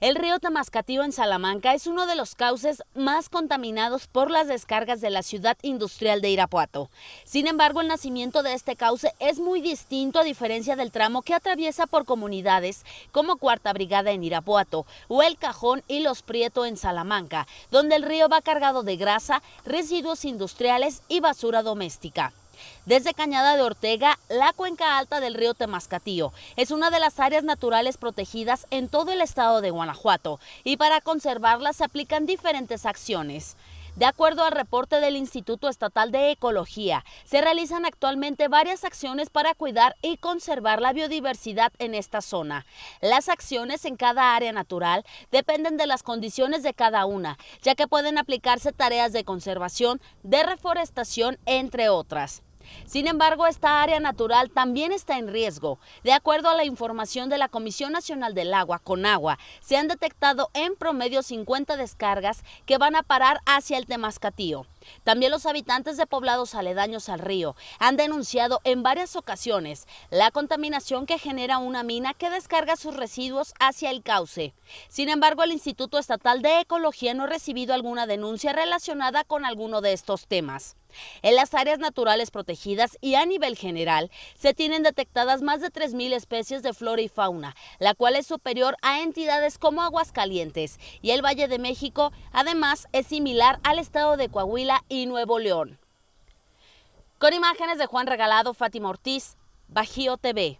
El río Tamascatío en Salamanca es uno de los cauces más contaminados por las descargas de la ciudad industrial de Irapuato. Sin embargo, el nacimiento de este cauce es muy distinto a diferencia del tramo que atraviesa por comunidades como Cuarta Brigada en Irapuato o El Cajón y Los Prieto en Salamanca, donde el río va cargado de grasa, residuos industriales y basura doméstica desde Cañada de Ortega, la cuenca alta del río Temascatío. Es una de las áreas naturales protegidas en todo el estado de Guanajuato y para conservarla se aplican diferentes acciones. De acuerdo al reporte del Instituto Estatal de Ecología, se realizan actualmente varias acciones para cuidar y conservar la biodiversidad en esta zona. Las acciones en cada área natural dependen de las condiciones de cada una, ya que pueden aplicarse tareas de conservación, de reforestación, entre otras. Sin embargo, esta área natural también está en riesgo. De acuerdo a la información de la Comisión Nacional del Agua, con agua se han detectado en promedio 50 descargas que van a parar hacia el Temascatío. También los habitantes de poblados aledaños al río han denunciado en varias ocasiones la contaminación que genera una mina que descarga sus residuos hacia el cauce. Sin embargo, el Instituto Estatal de Ecología no ha recibido alguna denuncia relacionada con alguno de estos temas. En las áreas naturales protegidas y a nivel general se tienen detectadas más de 3.000 especies de flora y fauna, la cual es superior a entidades como Aguascalientes y el Valle de México, además es similar al estado de Coahuila y Nuevo León. Con imágenes de Juan Regalado, Fátima Ortiz, Bajío TV.